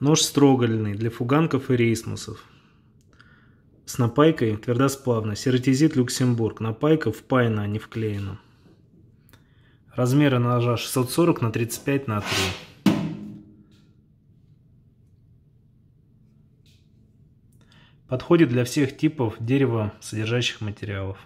Нож строгольный для фуганков и рейсмусов. С напайкой твердосплавно. Серотизит Люксембург. Напайка впаяна, а не вклеена. Размеры ножа 640 на 35 на 3. Подходит для всех типов дерева, содержащих материалов.